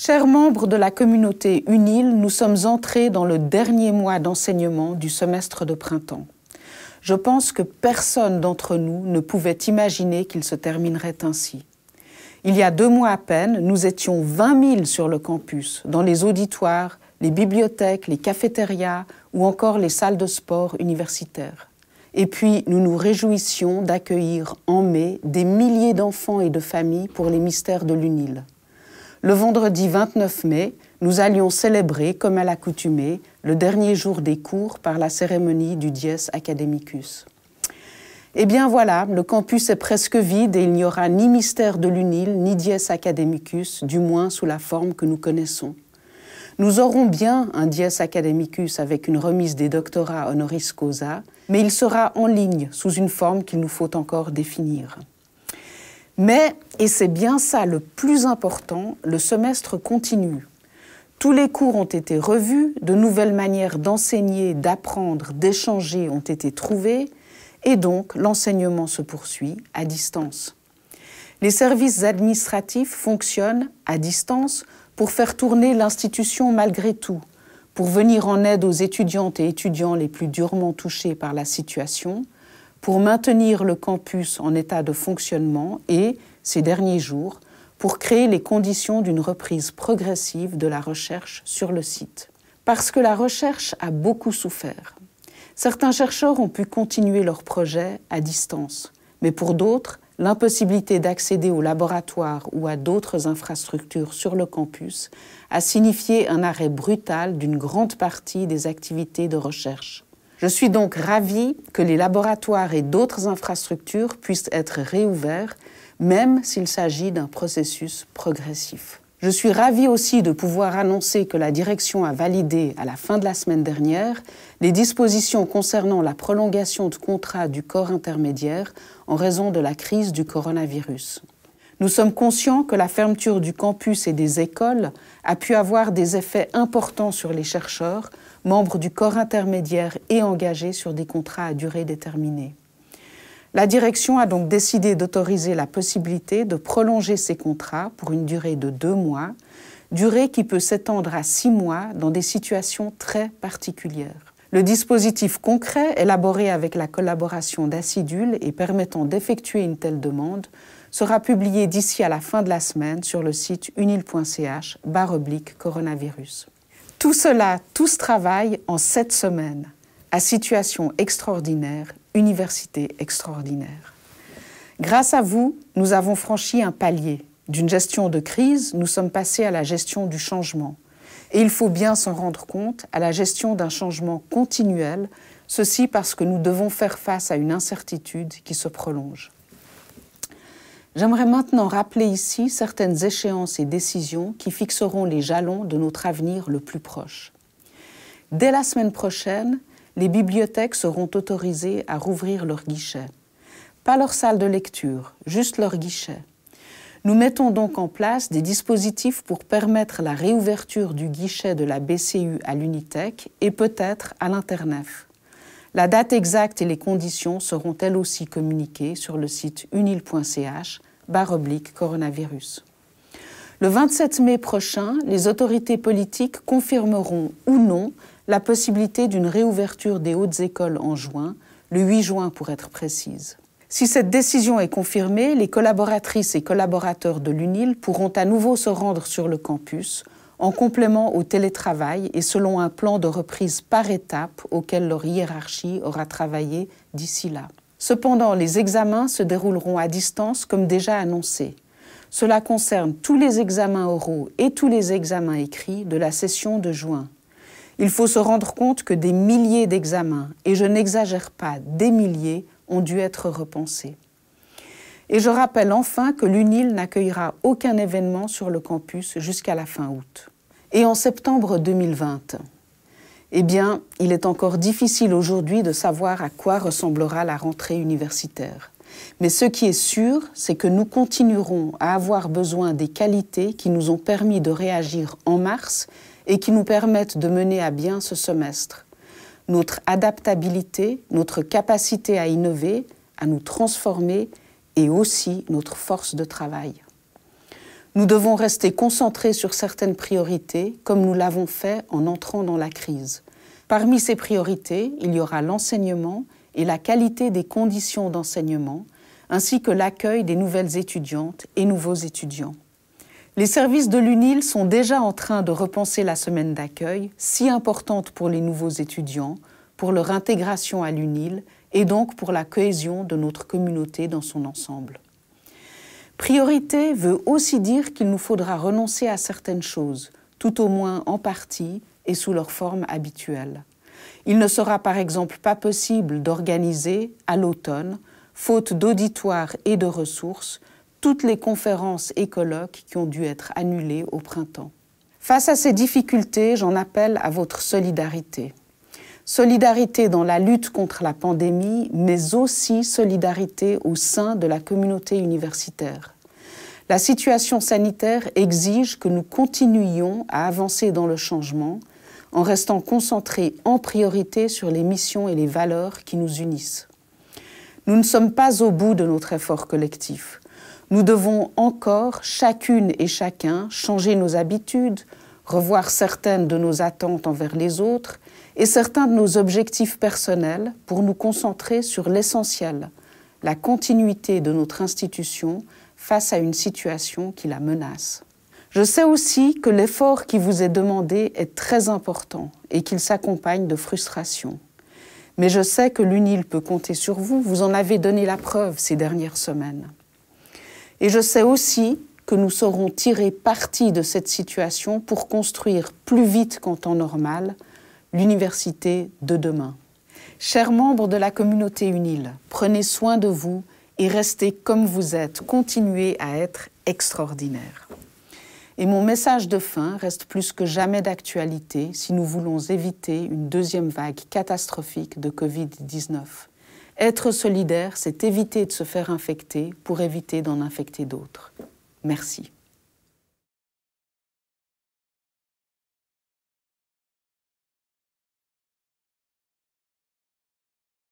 Chers membres de la communauté UNIL, nous sommes entrés dans le dernier mois d'enseignement du semestre de printemps. Je pense que personne d'entre nous ne pouvait imaginer qu'il se terminerait ainsi. Il y a deux mois à peine, nous étions 20 000 sur le campus, dans les auditoires, les bibliothèques, les cafétérias ou encore les salles de sport universitaires. Et puis, nous nous réjouissions d'accueillir en mai des milliers d'enfants et de familles pour les mystères de l'UNIL le vendredi 29 mai, nous allions célébrer, comme à l'accoutumée, le dernier jour des cours par la cérémonie du Dies Academicus. Eh bien voilà, le campus est presque vide et il n'y aura ni mystère de l'UNIL, ni Dies Academicus, du moins sous la forme que nous connaissons. Nous aurons bien un Dies Academicus avec une remise des doctorats honoris causa, mais il sera en ligne sous une forme qu'il nous faut encore définir. Mais, et c'est bien ça le plus important, le semestre continue. Tous les cours ont été revus, de nouvelles manières d'enseigner, d'apprendre, d'échanger ont été trouvées, et donc l'enseignement se poursuit à distance. Les services administratifs fonctionnent à distance pour faire tourner l'institution malgré tout, pour venir en aide aux étudiantes et étudiants les plus durement touchés par la situation, pour maintenir le campus en état de fonctionnement et, ces derniers jours, pour créer les conditions d'une reprise progressive de la recherche sur le site. Parce que la recherche a beaucoup souffert. Certains chercheurs ont pu continuer leurs projets à distance, mais pour d'autres, l'impossibilité d'accéder au laboratoire ou à d'autres infrastructures sur le campus a signifié un arrêt brutal d'une grande partie des activités de recherche. Je suis donc ravie que les laboratoires et d'autres infrastructures puissent être réouverts, même s'il s'agit d'un processus progressif. Je suis ravie aussi de pouvoir annoncer que la direction a validé, à la fin de la semaine dernière, les dispositions concernant la prolongation de contrat du corps intermédiaire en raison de la crise du coronavirus. Nous sommes conscients que la fermeture du campus et des écoles a pu avoir des effets importants sur les chercheurs, membres du corps intermédiaire et engagés sur des contrats à durée déterminée. La direction a donc décidé d'autoriser la possibilité de prolonger ces contrats pour une durée de deux mois, durée qui peut s'étendre à six mois dans des situations très particulières. Le dispositif concret, élaboré avec la collaboration d'Acidule et permettant d'effectuer une telle demande, sera publié d'ici à la fin de la semaine sur le site unil.ch barre oblique coronavirus. Tout cela, tout ce travail en sept semaines, à situation extraordinaire, université extraordinaire. Grâce à vous, nous avons franchi un palier. D'une gestion de crise, nous sommes passés à la gestion du changement. Et il faut bien s'en rendre compte, à la gestion d'un changement continuel, ceci parce que nous devons faire face à une incertitude qui se prolonge. J'aimerais maintenant rappeler ici certaines échéances et décisions qui fixeront les jalons de notre avenir le plus proche. Dès la semaine prochaine, les bibliothèques seront autorisées à rouvrir leurs guichets. Pas leurs salles de lecture, juste leurs guichets. Nous mettons donc en place des dispositifs pour permettre la réouverture du guichet de la BCU à l'Unitech et peut-être à l'Internef. La date exacte et les conditions seront elles aussi communiquées sur le site unil.ch barre oblique coronavirus. Le 27 mai prochain, les autorités politiques confirmeront ou non la possibilité d'une réouverture des hautes écoles en juin, le 8 juin pour être précise. Si cette décision est confirmée, les collaboratrices et collaborateurs de l'UNIL pourront à nouveau se rendre sur le campus en complément au télétravail et selon un plan de reprise par étape auquel leur hiérarchie aura travaillé d'ici là. Cependant, les examens se dérouleront à distance comme déjà annoncé. Cela concerne tous les examens oraux et tous les examens écrits de la session de juin. Il faut se rendre compte que des milliers d'examens, et je n'exagère pas, des milliers, ont dû être repensés. Et je rappelle enfin que l'UNIL n'accueillera aucun événement sur le campus jusqu'à la fin août. Et en septembre 2020, eh bien, il est encore difficile aujourd'hui de savoir à quoi ressemblera la rentrée universitaire. Mais ce qui est sûr, c'est que nous continuerons à avoir besoin des qualités qui nous ont permis de réagir en mars et qui nous permettent de mener à bien ce semestre. Notre adaptabilité, notre capacité à innover, à nous transformer et aussi notre force de travail. Nous devons rester concentrés sur certaines priorités, comme nous l'avons fait en entrant dans la crise. Parmi ces priorités, il y aura l'enseignement et la qualité des conditions d'enseignement, ainsi que l'accueil des nouvelles étudiantes et nouveaux étudiants. Les services de l'UNIL sont déjà en train de repenser la semaine d'accueil, si importante pour les nouveaux étudiants, pour leur intégration à l'UNIL et donc pour la cohésion de notre communauté dans son ensemble. Priorité veut aussi dire qu'il nous faudra renoncer à certaines choses, tout au moins en partie et sous leur forme habituelle. Il ne sera par exemple pas possible d'organiser, à l'automne, faute d'auditoire et de ressources, toutes les conférences et colloques qui ont dû être annulées au printemps. Face à ces difficultés, j'en appelle à votre solidarité. Solidarité dans la lutte contre la pandémie, mais aussi solidarité au sein de la communauté universitaire. La situation sanitaire exige que nous continuions à avancer dans le changement en restant concentrés en priorité sur les missions et les valeurs qui nous unissent. Nous ne sommes pas au bout de notre effort collectif. Nous devons encore, chacune et chacun, changer nos habitudes, revoir certaines de nos attentes envers les autres et certains de nos objectifs personnels pour nous concentrer sur l'essentiel, la continuité de notre institution face à une situation qui la menace. Je sais aussi que l'effort qui vous est demandé est très important et qu'il s'accompagne de frustrations. Mais je sais que l'UNIL peut compter sur vous, vous en avez donné la preuve ces dernières semaines. Et je sais aussi que nous saurons tirer parti de cette situation pour construire plus vite qu'en temps normal l'université de demain. Chers membres de la communauté UNIL, prenez soin de vous et restez comme vous êtes, continuez à être extraordinaire. Et mon message de fin reste plus que jamais d'actualité si nous voulons éviter une deuxième vague catastrophique de Covid-19. Être solidaire, c'est éviter de se faire infecter pour éviter d'en infecter d'autres. Merci.